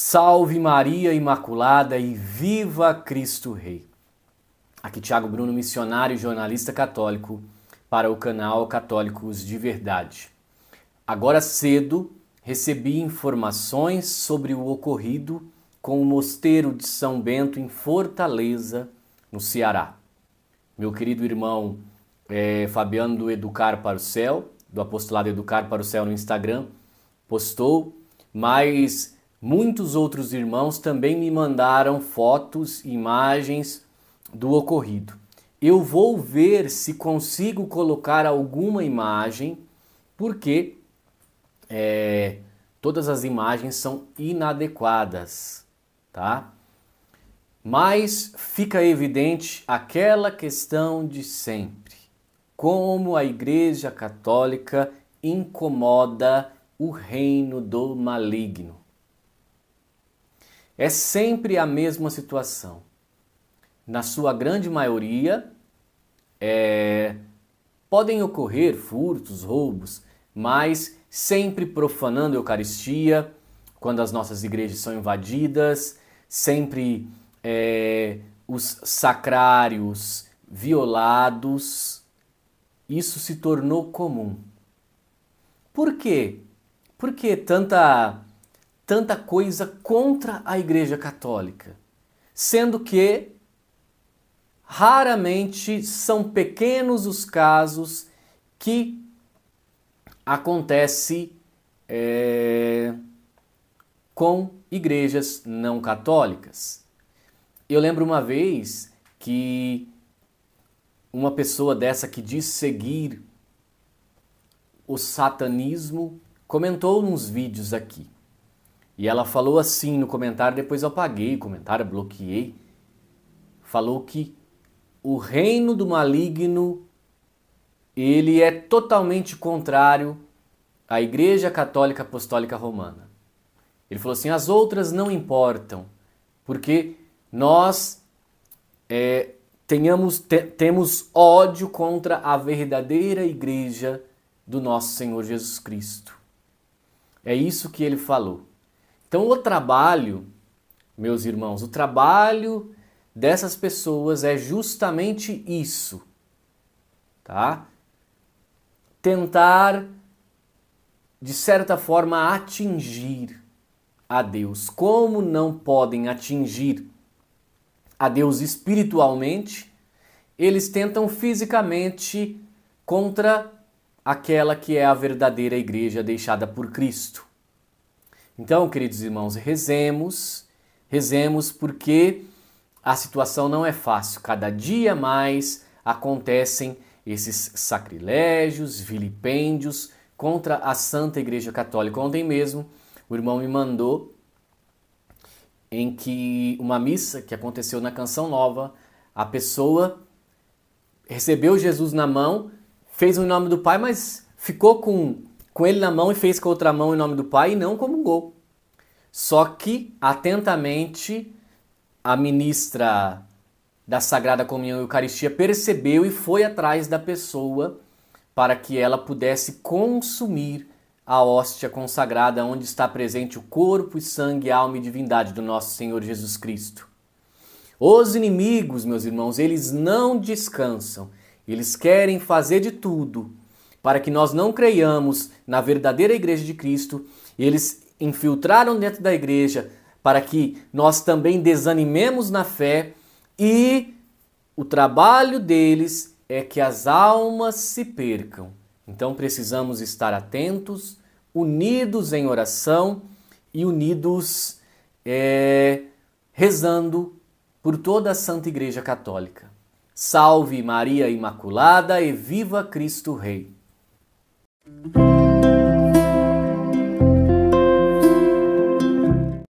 Salve Maria Imaculada e viva Cristo Rei. Aqui Tiago Bruno, missionário e jornalista católico para o canal Católicos de Verdade. Agora cedo recebi informações sobre o ocorrido com o mosteiro de São Bento em Fortaleza, no Ceará. Meu querido irmão é, Fabiano do Educar para o Céu, do apostolado Educar para o Céu no Instagram, postou, mas Muitos outros irmãos também me mandaram fotos, imagens do ocorrido. Eu vou ver se consigo colocar alguma imagem, porque é, todas as imagens são inadequadas, tá? Mas fica evidente aquela questão de sempre: como a Igreja Católica incomoda o reino do maligno. É sempre a mesma situação. Na sua grande maioria, é... podem ocorrer furtos, roubos, mas sempre profanando a Eucaristia, quando as nossas igrejas são invadidas, sempre é, os sacrários violados. Isso se tornou comum. Por quê? Por que tanta tanta coisa contra a Igreja Católica, sendo que raramente são pequenos os casos que acontece é, com igrejas não católicas. Eu lembro uma vez que uma pessoa dessa que diz seguir o satanismo comentou nos vídeos aqui. E ela falou assim no comentário, depois eu apaguei o comentário, bloqueei. Falou que o reino do maligno ele é totalmente contrário à Igreja Católica Apostólica Romana. Ele falou assim: as outras não importam, porque nós é, tenhamos, te, temos ódio contra a verdadeira Igreja do nosso Senhor Jesus Cristo. É isso que ele falou. Então, o trabalho, meus irmãos, o trabalho dessas pessoas é justamente isso, tá? Tentar, de certa forma, atingir a Deus. Como não podem atingir a Deus espiritualmente, eles tentam fisicamente contra aquela que é a verdadeira igreja deixada por Cristo. Então, queridos irmãos, rezemos, rezemos porque a situação não é fácil. Cada dia mais acontecem esses sacrilégios, vilipêndios contra a Santa Igreja Católica. Ontem mesmo, o irmão me mandou em que uma missa que aconteceu na Canção Nova, a pessoa recebeu Jesus na mão, fez o nome do Pai, mas ficou com com ele na mão e fez com a outra mão em nome do Pai e não comungou. Só que, atentamente, a ministra da Sagrada Comunhão e Eucaristia percebeu e foi atrás da pessoa para que ela pudesse consumir a hóstia consagrada, onde está presente o corpo e sangue, alma e divindade do nosso Senhor Jesus Cristo. Os inimigos, meus irmãos, eles não descansam. Eles querem fazer de tudo para que nós não creiamos na verdadeira igreja de Cristo. Eles infiltraram dentro da igreja para que nós também desanimemos na fé e o trabalho deles é que as almas se percam. Então precisamos estar atentos, unidos em oração e unidos é, rezando por toda a Santa Igreja Católica. Salve Maria Imaculada e viva Cristo Rei! thank you